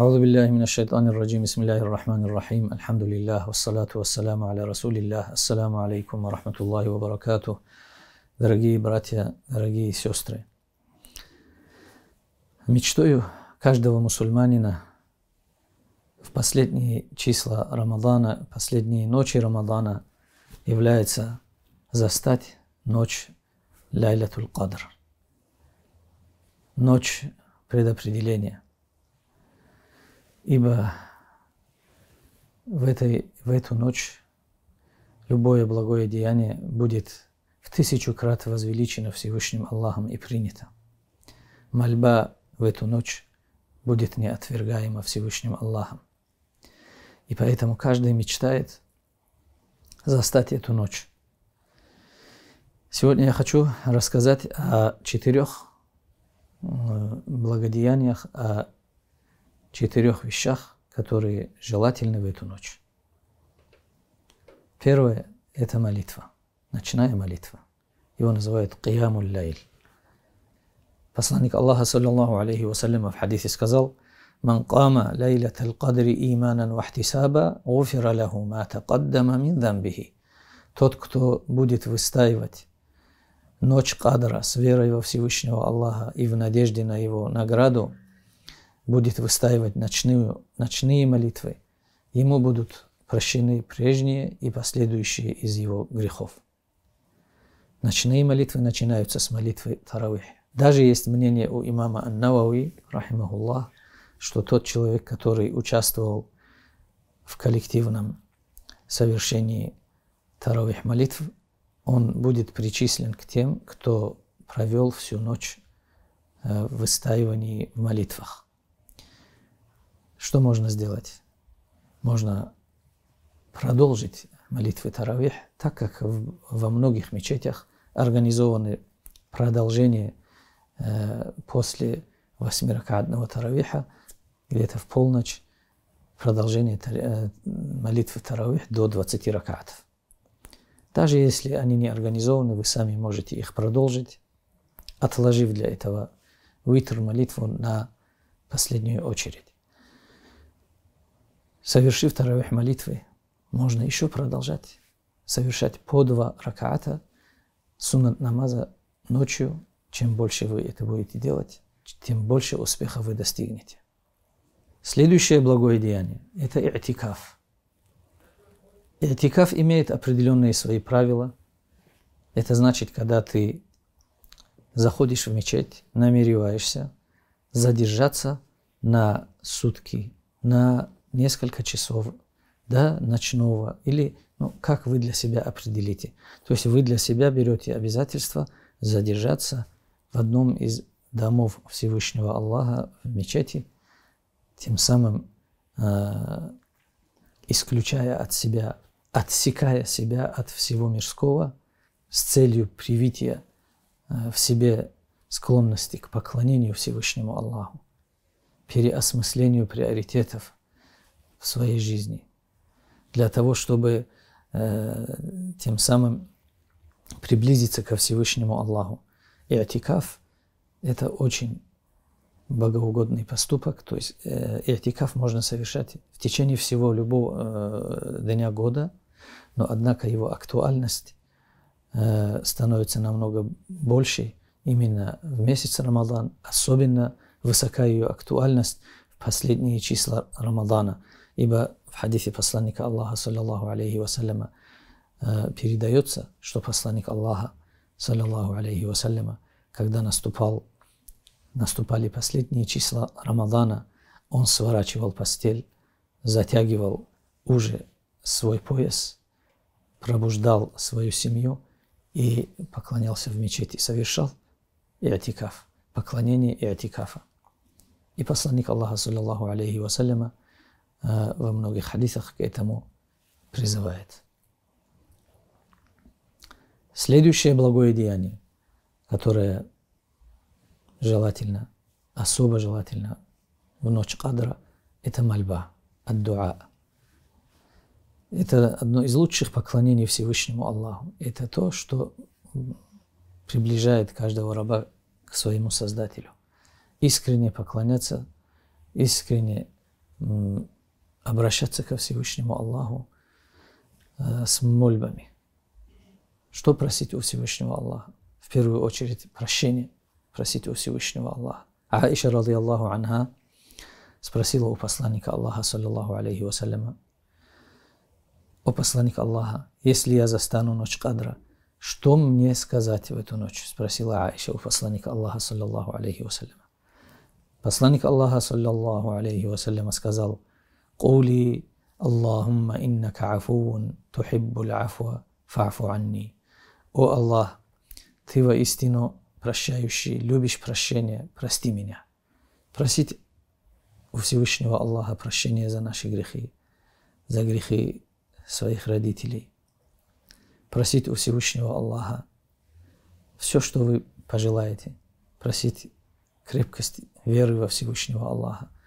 أعوذ بالله من الشيطان الرجيم بسم الله الرحمن الرحيم الحمد لله والصلاة والسلام على رسول الله السلام عليكم ورحمة الله وبركاته Дорогие братья, дорогие сестры, мечтою каждого мусульманина в последние числа Рамадана, последние ночи Рамадана является застать ночь Ляйлятуль Кадр, ночь предопределения – Ибо в, этой, в эту ночь любое благое деяние будет в тысячу крат возвеличено Всевышним Аллахом и принято. Мольба в эту ночь будет не Всевышним Аллахом. И поэтому каждый мечтает застать эту ночь. Сегодня я хочу рассказать о четырех э, благодеяниях, о четырех вещах, которые желательны в эту ночь. Первое – это молитва, ночная молитва. Его называют «Киямуль лайль». Посланник Аллаха, саллиллаху алейхи вассаляма, в хадисе сказал "من قام ليلة القدر иманан вахтисаба, гуфира له ما тaqaddама من дамбихи». Тот, кто будет выстаивать ночь кадра с верой во Всевышнего Аллаха и в надежде на его награду, будет выстаивать ночную, ночные молитвы, ему будут прощены прежние и последующие из его грехов. Ночные молитвы начинаются с молитвы Таравих. Даже есть мнение у имама Ан-Навави, рахимахуллах, что тот человек, который участвовал в коллективном совершении Таравих молитв, он будет причислен к тем, кто провел всю ночь э, в выстаивании в молитвах. Что можно сделать? Можно продолжить молитвы Таравих, так как во многих мечетях организованы продолжение э, после восьмиракадного Таравиха, где-то в полночь, продолжение тар, э, молитвы Таравих до 20 ракатов. Даже если они не организованы, вы сами можете их продолжить, отложив для этого витр молитву на последнюю очередь. Совершив таравих молитвы, можно еще продолжать совершать по два раката суннат намаза ночью. Чем больше вы это будете делать, тем больше успеха вы достигнете. Следующее благое деяние – это иатикаф. Иатикаф имеет определенные свои правила. Это значит, когда ты заходишь в мечеть, намереваешься задержаться на сутки, на несколько часов до ночного, или ну, как вы для себя определите. То есть вы для себя берете обязательство задержаться в одном из домов Всевышнего Аллаха в мечети, тем самым э, исключая от себя, отсекая себя от всего мирского с целью привития э, в себе склонности к поклонению Всевышнему Аллаху, переосмыслению приоритетов – в своей жизни, для того, чтобы э, тем самым приблизиться ко Всевышнему Аллаху. И атикаф – это очень богоугодный поступок, то есть э, иатикаф можно совершать в течение всего любого э, дня года, но однако его актуальность э, становится намного больше именно в месяц Рамадан, особенно высока ее актуальность в последние числа Рамадана – Ибо в хадисе посланника Аллаха, саллиллаху алейхи вассаляма, э, передается, что посланник Аллаха, саллиллаху алейхи вассаляма, когда наступал, наступали последние числа Рамадана, он сворачивал постель, затягивал уже свой пояс, пробуждал свою семью и поклонялся в мечети, совершал и атикаф, поклонение и атикафа. И посланник Аллаха, саллиллаху алейхи вассаляма, во многих хадисах к этому призывает. Следующее благое деяние, которое желательно, особо желательно в ночь кадра, это мольба, ад Это одно из лучших поклонений Всевышнему Аллаху. Это то, что приближает каждого раба к своему Создателю. Искренне поклоняться, искренне обращаться ко Всевышнему Аллаху э, с мольбами. Что просить у Всевышнего Аллаха? В первую очередь прощение просить у Всевышнего Аллаха. Аиша, ради Аллаху анха, спросила у посланника Аллаха, саллиллаху алейхи вассаляма, «О посланник Аллаха, если я застану ночь кадра, что мне сказать в эту ночь?» Спросила Аиша у посланника Аллаха, саллиллаху алейхи вассаляма. Посланник Аллаха, саллиллаху алейхи вассаляма, сказал – قولي اللهم إنك عفو تحب العفو فاعف عني О Аллах, Ты воистину прощающий, любишь прощение, прости меня. Просить у Всевышнего Аллаха прощения за наши грехи, за грехи своих родителей. Просить у Всевышнего Аллаха все, что вы пожелаете. Просить крепкость веры во Всевышнего Аллаха –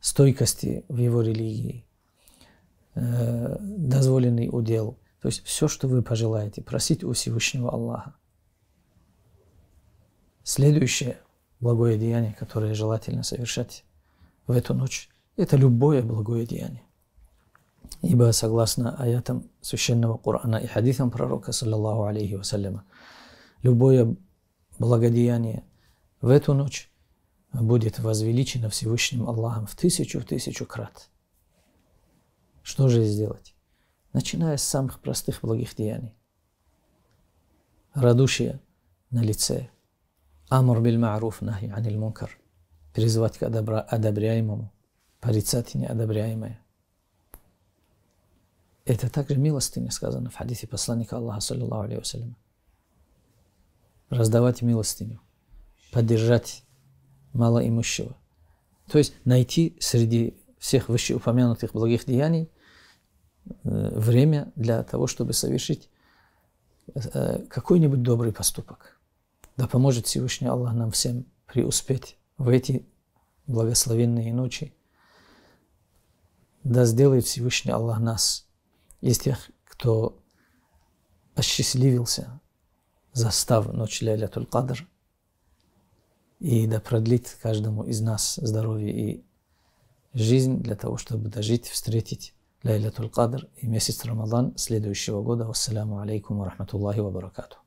стойкости в его религии, э, дозволенный удел. То есть все, что вы пожелаете, просить у Всевышнего Аллаха. Следующее благое деяние, которое желательно совершать в эту ночь, это любое благое деяние. Ибо согласно аятам священного Корана и хадисам пророка, саллаллаху алейхи вассаляма, любое благодеяние в эту ночь будет возвеличено Всевышним Аллахом в тысячу, в тысячу крат. Что же сделать? Начиная с самых простых благих деяний. Радушие на лице. Амур биль ма'руф нахи анил мункар. Призвать к одобра, одобряемому, порицать неодобряемое. Это также милостыня сказано в хадисе посланника Аллаха, саллиллаху алейхи вассалям. Раздавать милостыню, поддержать малоимущего. То есть найти среди всех вышеупомянутых благих деяний э, время для того, чтобы совершить э, какой-нибудь добрый поступок. Да поможет Всевышний Аллах нам всем преуспеть в эти благословенные ночи. Да сделает Всевышний Аллах нас из тех, кто осчастливился, застав ночь Ляля Туль-Кадр – и да продлит каждому из нас здоровье и жизнь для того, чтобы дожить, встретить Лайлатуль Кадр и месяц Рамадан следующего года. Ассаламу алейкум ва рахматуллахи ва баракату.